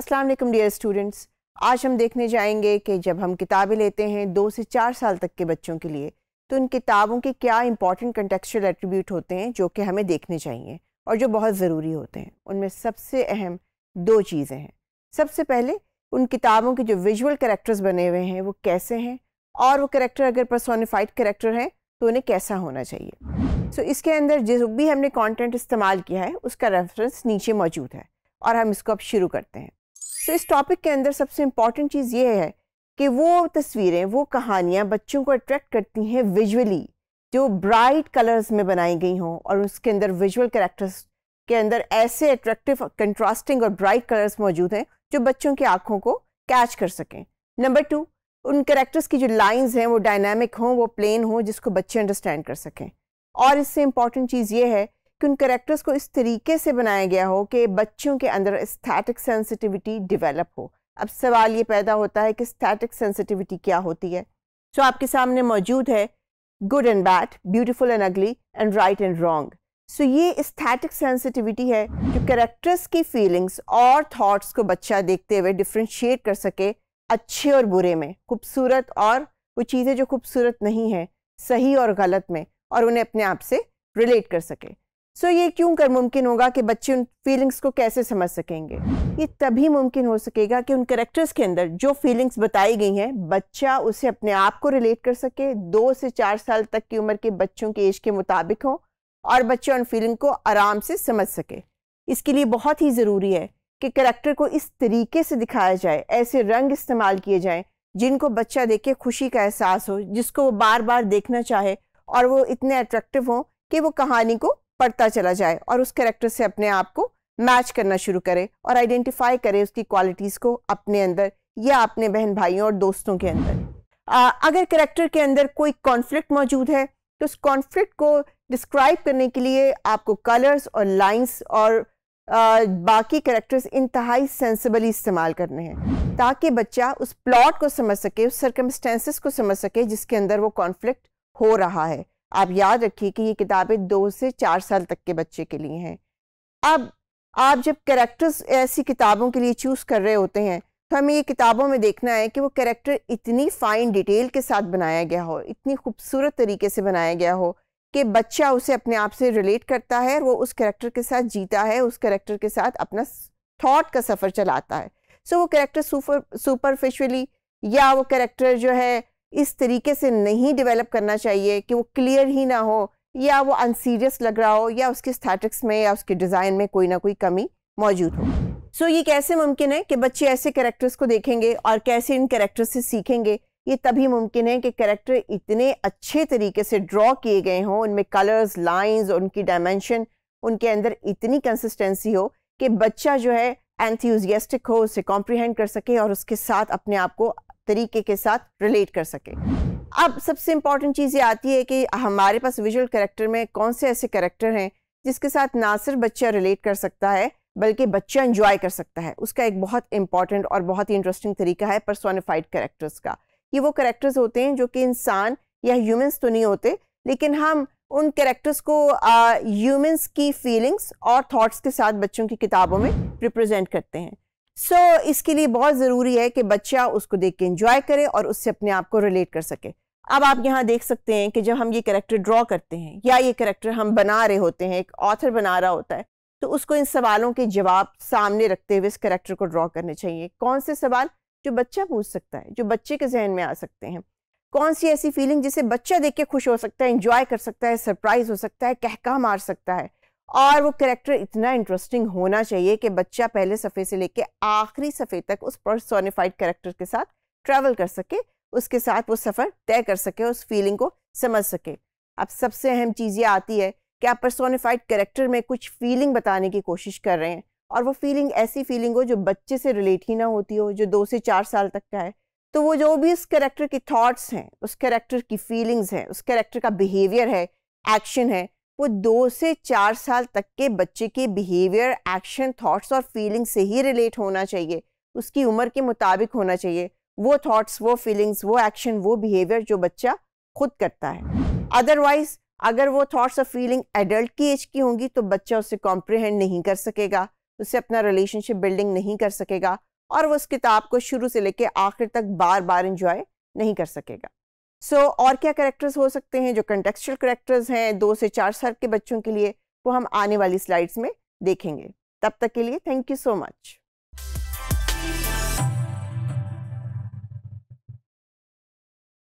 अस्सलाम वालेकुम dear students आज हम देखने जाएंगे कि जब हम किताबें लेते हैं दो से चार साल तक के बच्चों के लिए तो इन किताबों के क्या इंपॉर्टेंट कंटेक्चुअल एट्रीब्यूट होते हैं जो कि हमें देखने चाहिए और जो बहुत ज़रूरी होते हैं उनमें सबसे अहम दो चीज़ें हैं सबसे पहले उन किताबों के जो विजुअल करेक्टर्स बने हुए हैं वो कैसे हैं और वो करेक्टर अगर पर्सोनिफाइड करेक्टर हैं तो उन्हें कैसा होना चाहिए सो so, इसके अंदर जो भी हमने कंटेंट इस्तेमाल किया है उसका रेफरेंस नीचे मौजूद है और हम इसको अब शुरू करते हैं सो इस टॉपिक के अंदर सबसे इम्पॉर्टेंट चीज़ ये है कि वो तस्वीरें वो कहानियाँ बच्चों को अट्रैक्ट करती हैं विजुअली जो ब्राइट कलर्स में बनाई गई हों और उसके अंदर विजुअल करेक्टर्स के अंदर ऐसे अट्रैक्टिव कंट्रास्टिंग और ब्राइट कलर्स मौजूद हैं जो बच्चों की आँखों को कैच कर सकें नंबर टू उन करेक्टर्स की जो लाइंस हैं वो डायनामिक हों वो प्लेन हों जिसको बच्चे अंडरस्टैंड कर सकें और इससे इम्पॉर्टेंट चीज़ ये है कि उन करेक्टर्स को इस तरीके से बनाया गया हो कि बच्चों के अंदर स्थैटिक सेंसिटिविटी डिवेलप हो अब सवाल ये पैदा होता है कि स्थैटिक सेंसिटिविटी क्या होती है सो so, आपके सामने मौजूद है good and bad beautiful and ugly and right and wrong so ये स्थैटिक सेंसिटिविटी है जो करेक्टर्स की फीलिंग्स और थाट्स को बच्चा देखते हुए डिफ्रेंशिएट कर सके अच्छे और बुरे में खूबसूरत और वो चीज़ें जो खूबसूरत नहीं है सही और गलत में और उन्हें अपने आप से रिलेट कर सके सो so, ये क्यों कर मुमकिन होगा कि बच्चे उन फीलिंग्स को कैसे समझ सकेंगे ये तभी मुमकिन हो सकेगा कि उन करेक्टर्स के अंदर जो फीलिंग्स बताई गई हैं बच्चा उसे अपने आप को रिलेट कर सके दो से चार साल तक की उम्र के बच्चों के एज के मुताबिक हो और बच्चा उन फीलिंग को आराम से समझ सके इसके लिए बहुत ही ज़रूरी है कि करेक्टर को इस तरीके से दिखाया जाए ऐसे रंग इस्तेमाल किए जाएँ जिनको बच्चा देख के खुशी का एहसास हो जिसको वो बार बार देखना चाहे और वो इतने अट्रैक्टिव हों कि वो कहानी को पढ़ता चला जाए और उस कैरेक्टर से अपने आप को मैच करना शुरू करे और आइडेंटिफाई करे उसकी क्वालिटीज़ को अपने अंदर या अपने बहन भाइयों और दोस्तों के अंदर आ, अगर करेक्टर के अंदर कोई कॉन्फ्लिक्ट मौजूद है तो उस कॉन्फ्लिक्ट को डिस्क्राइब करने के लिए आपको कलर्स और लाइंस और आ, बाकी करेक्टर्स इंतहाई सेंसिबली इस्तेमाल करने हैं ताकि बच्चा उस प्लॉट को समझ सके उस सर्कमस्टेंसेस को समझ सके जिसके अंदर वो कॉन्फ्लिक्ट हो रहा है आप याद रखिए कि ये किताबें दो से चार साल तक के बच्चे के लिए हैं अब आप जब करेक्टर्स ऐसी किताबों के लिए चूज़ कर रहे होते हैं तो हमें ये किताबों में देखना है कि वो करेक्टर इतनी फ़ाइन डिटेल के साथ बनाया गया हो इतनी खूबसूरत तरीके से बनाया गया हो कि बच्चा उसे अपने आप से रिलेट करता है वो उस करेक्टर के साथ जीता है उस करेक्टर के साथ अपना थॉट का सफ़र चलाता है सो so, वो करेक्टर सुपर सुपरफिशली या वो करेक्टर जो है इस तरीके से नहीं डेवलप करना चाहिए कि वो क्लियर ही ना हो या वो अनसीरियस लग रहा हो या उसके स्थैटिक्स में या उसके डिज़ाइन में कोई ना कोई कमी मौजूद हो सो so, ये कैसे मुमकिन है कि बच्चे ऐसे करेक्टर्स को देखेंगे और कैसे इन करेक्टर्स से सीखेंगे ये तभी मुमकिन है कि करेक्टर इतने अच्छे तरीके से ड्रॉ किए गए हों उनमें कलर्स लाइंस उनकी डायमेंशन उनके अंदर इतनी कंसिस्टेंसी हो कि बच्चा जो है एंथ्यूजियस्टिक हो उसे कॉम्प्रीहेंड कर सके और उसके साथ अपने आप को तरीके के साथ रिलेट कर सके अब सबसे इम्पॉर्टेंट चीज़ ये आती है कि हमारे पास विजुअल करेक्टर में कौन से ऐसे करेक्टर हैं जिसके साथ ना सिर्फ बच्चा रिलेट कर सकता है बल्कि बच्चा इंजॉय कर सकता है उसका एक बहुत इंपॉर्टेंट और बहुत ही इंटरेस्टिंग तरीका है परसोनिफाइड करेक्टर्स का ये वो करेक्टर्स होते हैं जो कि इंसान या ह्यूमंस तो नहीं होते लेकिन हम उन करेक्टर्स को ह्यूमंस की फीलिंग्स और थॉट्स के साथ बच्चों की किताबों में रिप्रेजेंट करते हैं सो so, इसके लिए बहुत ज़रूरी है कि बच्चा उसको देख के इंजॉय करे और उससे अपने आप को रिलेट कर सके अब आप यहाँ देख सकते हैं कि जब हम ये करेक्टर ड्रॉ करते हैं या ये करेक्टर हम बना रहे होते हैं एक ऑथर बना रहा होता है तो उसको इन सवालों के जवाब सामने रखते हुए इस करेक्टर को ड्रॉ करने चाहिए कौन से सवाल जो बच्चा पूछ सकता है जो बच्चे के जहन में आ सकते हैं कौन सी ऐसी फीलिंग जिसे बच्चा देख के खुश हो सकता है इंजॉय कर सकता है सरप्राइज हो सकता है कहका मार सकता है और वो करेक्टर इतना इंटरेस्टिंग होना चाहिए कि बच्चा पहले सफ़े से लेके आखिरी सफ़े तक उस पर्सोनिफाइड करेक्टर के साथ ट्रैवल कर सके उसके साथ वो सफ़र तय कर सके उस फीलिंग को समझ सके अब सबसे अहम चीज़ ये आती है कि आप पर्सोनिफाइड करेक्टर में कुछ फीलिंग बताने की कोशिश कर रहे हैं और वो फीलिंग ऐसी फीलिंग हो जो बच्चे से रिलेट ही ना होती हो जो दो से चार साल तक का है तो वो जो भी उस करेक्टर की थाट्स हैं उस करेक्टर की फीलिंग्स हैं उस करेक्टर का बिहेवियर है एक्शन है वो दो से चार साल तक के बच्चे के बिहेवियर एक्शन थॉट्स और फीलिंग से ही रिलेट होना चाहिए उसकी उम्र के मुताबिक होना चाहिए वो थॉट्स वो फीलिंग्स वो एक्शन वो बिहेवियर जो बच्चा खुद करता है अदरवाइज अगर वो थॉट्स और फीलिंग एडल्ट की एज की होंगी तो बच्चा उसे कॉम्प्रिहेंड नहीं कर सकेगा उससे अपना रिलेशनशिप बिल्डिंग नहीं कर सकेगा और वो उस किताब को शुरू से लेकर आखिर तक बार बार इंजॉय नहीं कर सकेगा सो so, और क्या करेक्टर्स हो सकते हैं जो कंटेक्चुअल करेक्टर्स हैं दो से चार साल के बच्चों के लिए वो हम आने वाली स्लाइड्स में देखेंगे तब तक के लिए थैंक यू सो मच